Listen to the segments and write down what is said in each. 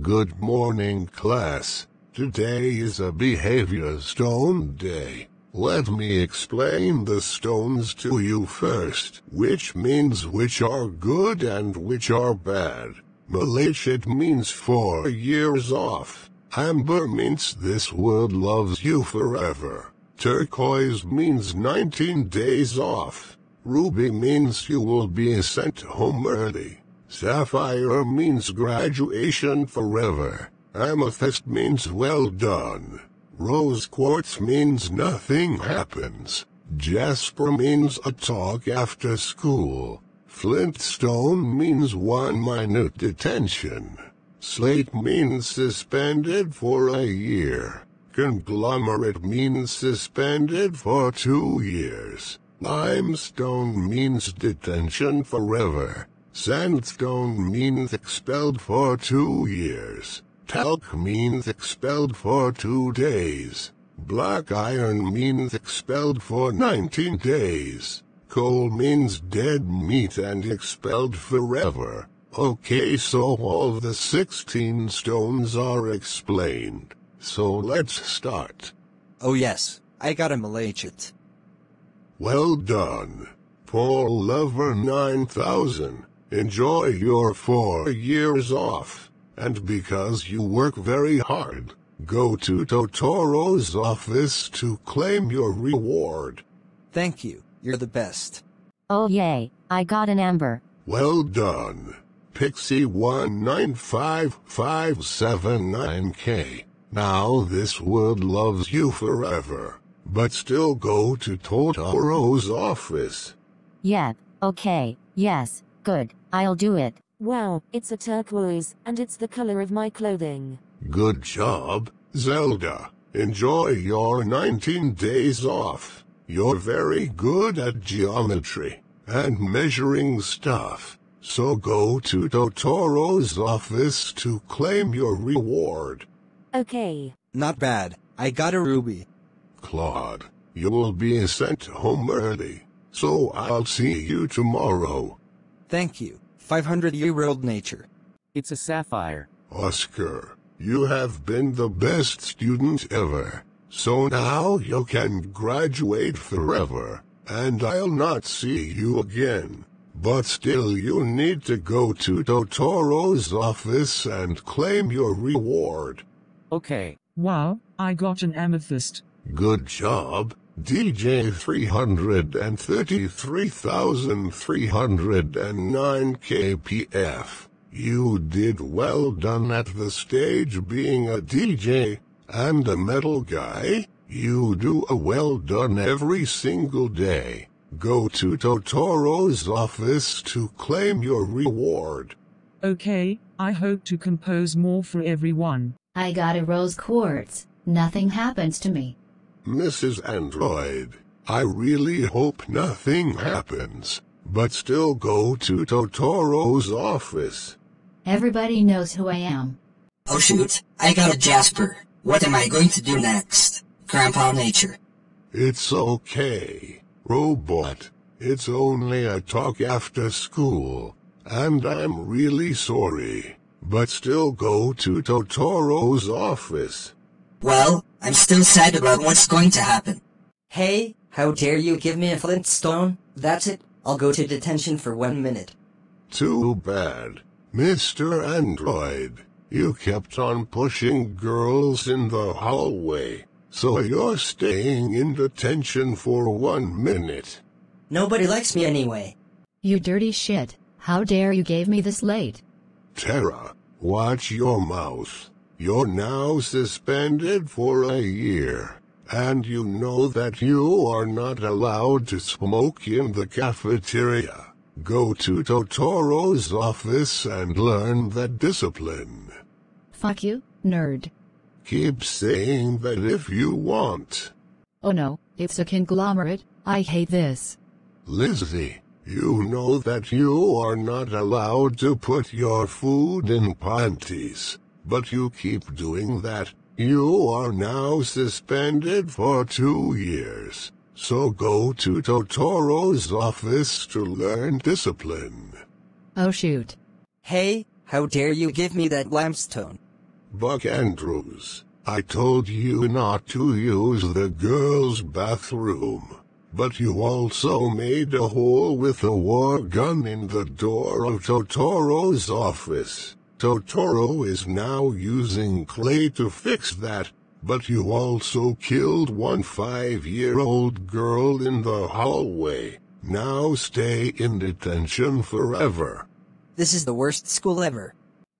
Good morning, class. Today is a behavior stone day. Let me explain the stones to you first, which means which are good and which are bad. Malachite it means four years off. Amber means this world loves you forever. Turquoise means 19 days off. Ruby means you will be sent home early. Sapphire means graduation forever. Amethyst means well done. Rose quartz means nothing happens. Jasper means a talk after school. Flintstone means one minute detention. Slate means suspended for a year. Conglomerate means suspended for two years. Limestone means detention forever. Sandstone means expelled for two years. Talc means expelled for two days. Black iron means expelled for 19 days. Coal means dead meat and expelled forever. Okay, so all the 16 stones are explained. So let's start. Oh yes, I got a malachit. Well done. Paul Lover 9000 enjoy your four years off, and because you work very hard, go to Totoro's office to claim your reward. Thank you, you're the best. Oh yay, I got an amber. Well done. Pixie one nine five five seven nine k Now this wood loves you forever, but still go to Totoro's office. Yep, yeah, okay, yes, Good, I'll do it. Wow, it's a turquoise, and it's the color of my clothing. Good job, Zelda. Enjoy your 19 days off. You're very good at geometry and measuring stuff. So go to Totoro's office to claim your reward. Okay. Not bad. I got a ruby. Claude, you'll be sent home early, so I'll see you tomorrow. Thank you, 500-year-old nature. It's a sapphire. Oscar, you have been the best student ever. So now you can graduate forever, and I'll not see you again. But still you need to go to Totoro's office and claim your reward. Okay. Wow, I got an amethyst. Good job. DJ 333,309 kpf. You did well done at the stage being a DJ and a metal guy. You do a well done every single day. Go to Totoro's office to claim your reward. Okay, I hope to compose more for everyone. I got a rose quartz. Nothing happens to me. Mrs. Android, I really hope nothing happens, but still go to Totoro's office. Everybody knows who I am. Oh shoot, I got a Jasper. What am I going to do next? Grandpa Nature. It's okay, Robot. It's only a talk after school, and I'm really sorry, but still go to Totoro's office. Well, I'm still sad about what's going to happen. Hey, how dare you give me a flintstone? That's it. I'll go to detention for one minute. Too bad. Mr. Android, you kept on pushing girls in the hallway, so you're staying in detention for one minute. Nobody likes me anyway. You dirty shit. How dare you gave me this late? Terra, watch your mouth. You're now suspended for a year. And you know that you are not allowed to smoke in the cafeteria. Go to Totoro's office and learn that discipline. Fuck you, nerd. Keep saying that if you want. Oh no, it's a conglomerate, I hate this. Lizzie. You know that you are not allowed to put your food in panties. But you keep doing that. You are now suspended for two years. So go to Totoro's office to learn discipline. Oh shoot. Hey, how dare you give me that limestone? Buck Andrews, I told you not to use the girls' bathroom. But you also made a hole with a war gun in the door of Totoro's office. Totoro is now using clay to fix that, but you also killed one five-year-old girl in the hallway. Now stay in detention forever. This is the worst school ever.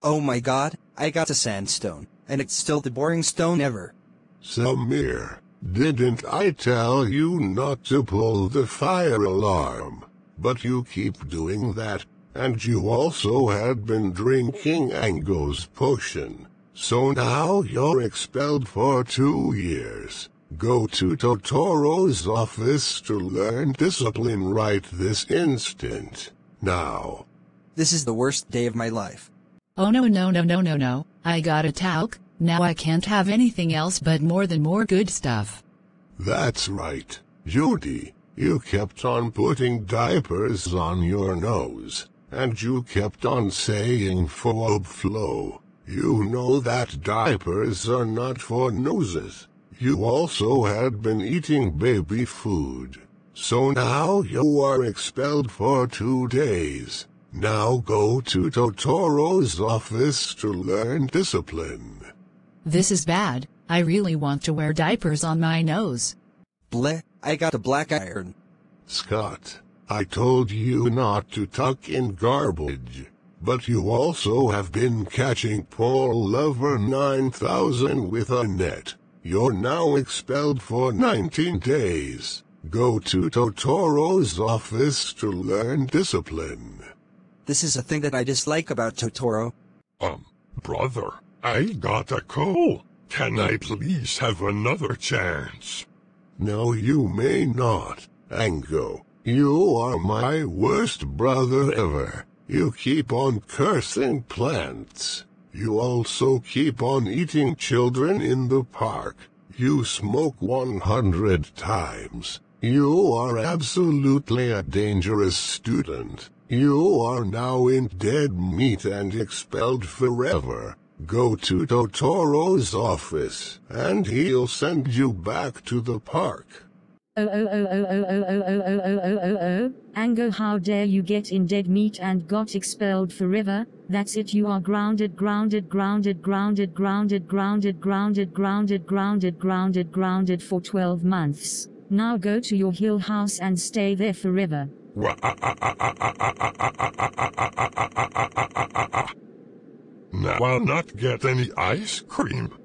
Oh my god, I got a sandstone, and it's still the boring stone ever. Samir, didn't I tell you not to pull the fire alarm? But you keep doing that and you also had been drinking Ango's potion. So now you're expelled for two years. Go to Totoro's office to learn discipline right this instant. Now. This is the worst day of my life. Oh no no no no no no, I gotta talk, now I can't have anything else but more than more good stuff. That's right, Judy. You kept on putting diapers on your nose. And you kept on saying Fob Flow. You know that diapers are not for noses. You also had been eating baby food. So now you are expelled for two days. Now go to Totoro's office to learn discipline. This is bad. I really want to wear diapers on my nose. Bleh, I got a black iron. Scott. I told you not to tuck in garbage. But you also have been catching poor Lover 9000 with a net. You're now expelled for 19 days. Go to Totoro's office to learn discipline. This is a thing that I dislike about Totoro. Um, brother, I got a call. Can I please have another chance? No, you may not, Ango. You are my worst brother ever. You keep on cursing plants. You also keep on eating children in the park. You smoke 100 times. You are absolutely a dangerous student. You are now in dead meat and expelled forever. Go to Totoro's office, and he'll send you back to the park. Oh oh oh oh oh oh oh oh oh oh oh oh oh. Ango how dare you get in dead meat and got expelled forever? That's it you are grounded grounded grounded grounded grounded grounded grounded grounded grounded grounded grounded for 12 months. Now go to your hill house and stay there forever. Now I'll not get any ice cream.